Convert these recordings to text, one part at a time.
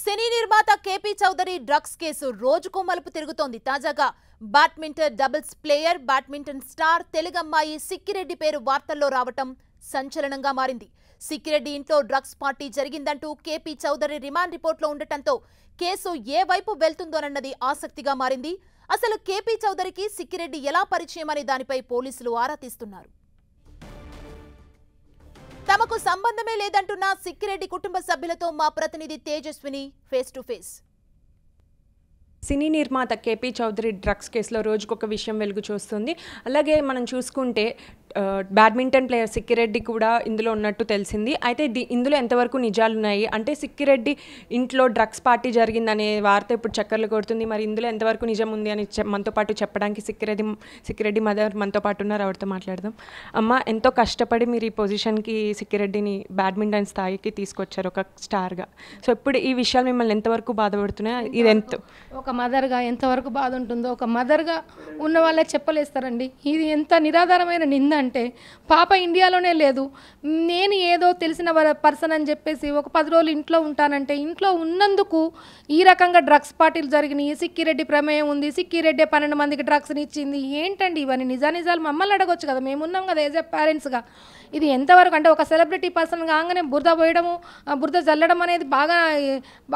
సినీ నిర్మాత KP Chowdary drugs case రోజుకు మలుపు తిరుగుతోంది తాజాగా badminton doubles player badminton star తెలుగమ్మాయి సిక్కిరెడ్డి పేరు వార్తల్లో రావటం సంచలనంగా మారింది సిక్కిరెడ్డి ఇంట్లో డ్రగ్స్ పార్టీ జరిగిందంటూ కేపీ చౌదరి రిమాండ్ రిపోర్ట్లో ఉండటంతో కేసు ఏ వైపు వెళ్తుందోనన్నది ఆసక్తిగా మారింది అసలు కేపీ చౌదరికి సిక్కిరెడ్డి ఎలా పరిచయం అనే దానిపై పోలీసులు ఆరా తీస్తున్నారు తమకు సంబంధమే లేదంటున్న సిక్కిరెడ్డి కుటుంబ సభ్యులతో మా ప్రతినిధి Tejaswini face to face cine నిర్మాత కేపీ చౌదరి డ్రగ్స్ కేసులో రోజుకొక విషయం వెలుగు చూస్తుంది అలాగే మనం చూసుకుంటే బ్యాడ్మింటన్ ప్లేయర్ సిక్కిరెడ్డి కూడా ఇందులో ఉన్నట్టు తెలిసింది అయితే ఇందులో ఎంతవరకు నిజాలు ఉన్నాయి అంటే సిక్కిరెడ్డి ఇంట్లో డ్రగ్స్ పార్టీ జరిగిందనే వార్త ఇప్పుడు చక్కర్లు కొడుతుంది మరి ఇందులో ఎంతవరకు నిజం ఉంది అని మనతో పాటు చెప్పడానికి సిక్కిరెడ్డి సిక్కిరెడ్డి మదర్ మనతో పాటు ఉన్నారు ఎవరితో మాట్లాడదాం అమ్మ ఎంతో కష్టపడి మీరు ఈ పొజిషన్కి సిక్కిరెడ్డిని బ్యాడ్మింటన్ స్థాయికి తీసుకొచ్చారు ఒక స్టార్గా సో ఇప్పుడు ఈ విషయాలు మిమ్మల్ని ఎంతవరకు బాధపడుతున్నాయి ఇది ఎంత ఒక మదర్గా ఎంతవరకు బాధ ఉంటుందో ఒక మదర్గా ఉన్న వాళ్ళే చెప్పలేస్తారండి ఇది ఎంత నిరాధారమైన నింద అండి అంటే పాప ఇండియాలోనే లేదు నేను ఏదో తెలిసిన పర్సన్ అని చెప్పేసి ఒక పది రోజులు ఇంట్లో ఉంటానంటే ఇంట్లో ఉన్నందుకు ఈ రకంగా డ్రగ్స్ పార్టీలు జరిగినాయి సిక్కిరెడ్డి ప్రమేయం ఉంది సిక్కిరెడ్డి పన్నెండు మందికి డ్రగ్స్ని ఇచ్చింది ఏంటండి ఇవన్నీ నిజానిజాలు మమ్మల్ని అడగొచ్చు కదా మేమున్నాం కదా ఏజ్ ఎ పేరెంట్స్గా ఇది ఎంతవరకు అంటే ఒక సెలబ్రిటీ పర్సన్ కాగానే బురద పోయడము బురద చల్లడం అనేది బాగా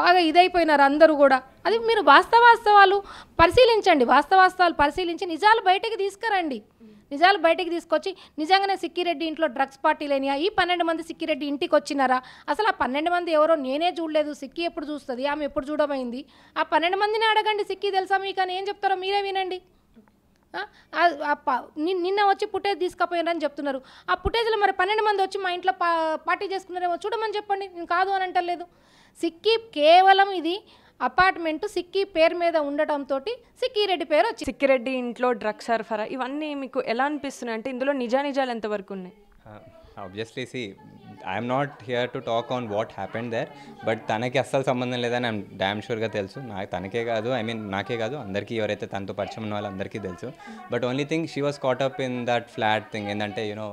బాగా ఇదైపోయినారు అందరూ కూడా అది మీరు వాస్తవాస్తవాలు పరిశీలించండి వాస్తవాస్తవాలు పరిశీలించి నిజాలు బయటకు తీసుకురండి నిజాలు బయటకు తీసుకొచ్చి నిజంగానే సిక్కిరెడ్డి ఇంట్లో డ్రగ్స్ పార్టీలేనియా ఈ పన్నెండు మంది సిక్కిరెడ్డి ఇంటికి వచ్చినారా అసలు ఆ పన్నెండు మంది ఎవరో నేనే చూడలేదు సిక్కి ఎప్పుడు చూస్తుంది ఆమె ఎప్పుడు చూడమైంది ఆ పన్నెండు మందిని అడగండి సిక్కి తెలుసా మీకు అని ఏం చెప్తారో మీరే వినండి నిన్న వచ్చి పుటేజ్ తీసుకుపోయారని చెప్తున్నారు ఆ పుటేజ్లో మరి పన్నెండు మంది వచ్చి మా ఇంట్లో పార్టీ చేసుకున్నారేమో చూడమని చెప్పండి నేను కాదు అని అంటలేదు సిక్కి కేవలం ఇది అపార్ట్మెంట్ సిక్కి పేరు మీద ఉండటంతో సిక్కిరెడ్డి పేరు వచ్చి సిక్కిరెడ్డి ఇంట్లో డ్రగ్స్ సరఫరా ఇవన్నీ మీకు ఎలా అనిపిస్తున్నాయి అంటే ఇందులో నిజానిజాలు ఎంతవరకు ఉన్నాయి obviously see I'm not here to talk on what happened there but తనకి అస్సలు సంబంధం లేదని ఐమ్ డ్యామ్ షూర్గా తెలుసు నా తనకే కాదు ఐ మీన్ నాకే కాదు అందరికీ ఎవరైతే తనతో పరిచయం ఉన్న వాళ్ళందరికీ తెలుసు but only thing she was కాట్అప్ in that flat thing ఏంటంటే యూనో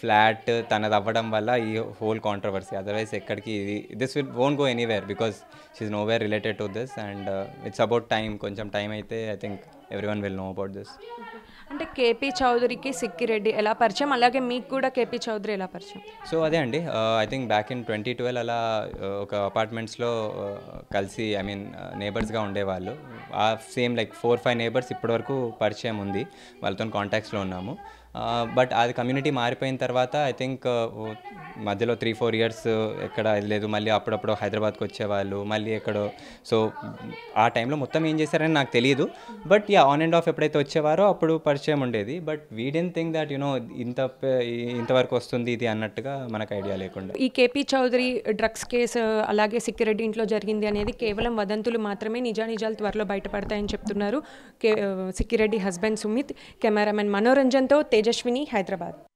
ఫ్లాట్ తనది అవ్వడం వల్ల ఈ హోల్ కాంట్రవర్సీ అదర్వైజ్ ఎక్కడికి ఇది this will own go anywhere because she know where related to this and it's about time కొంచెం టైం అయితే I think every one will know about this అంటే కేపీ చౌదరికి సిక్కిరెడ్డి ఎలా పరిచయం అలాగే మీకు కూడా కేపీ చౌదరి ఎలా పరిచయం సో అదే అండి I think back in twenty twelve అలా uh, ఒక అపార్ట్మెంట్స్లో uh, కలిసి ఐ మీన్ నేబర్స్గా ఉండేవాళ్ళు ఆ same like four five neighbours ఇప్పటివరకు పరిచయం ఉంది వాళ్ళతో కాంటాక్ట్స్లో ఉన్నాము బట్ అది కమ్యూనిటీ మారిపోయిన తర్వాత ఐ థింక్ మధ్యలో త్రీ ఫోర్ ఇయర్స్ ఎక్కడ లేదు మళ్ళీ అప్పుడప్పుడు హైదరాబాద్కి వచ్చేవాళ్ళు మళ్ళీ ఎక్కడో సో ఆ టైంలో మొత్తం ఏం చేశారని నాకు తెలియదు but ya on and off ఎప్పుడైతే వచ్చేవారో అప్పుడు పరిచయం ఉండేది but we didn't think that you know ఇంత ఇంతవరకు వస్తుంది ఇది అన్నట్టుగా మనకు ఐడియా లేకుండా ఈ కేపీ చౌదరి డ్రగ్స్ కేసు అలాగే సిక్కిరెడ్డి ఇంట్లో జరిగింది అనేది కేవలం వదంతులు మాత్రమే నిజానిజాలు త్వరలో బయటపడతాయని చెప్తున్నారు కే సిక్కిరెడ్డి హస్బెండ్ సుమిత్ కెమెరామెన్ మనోరంజన్తో తేజ్ तेजस्विनी हैदराबाद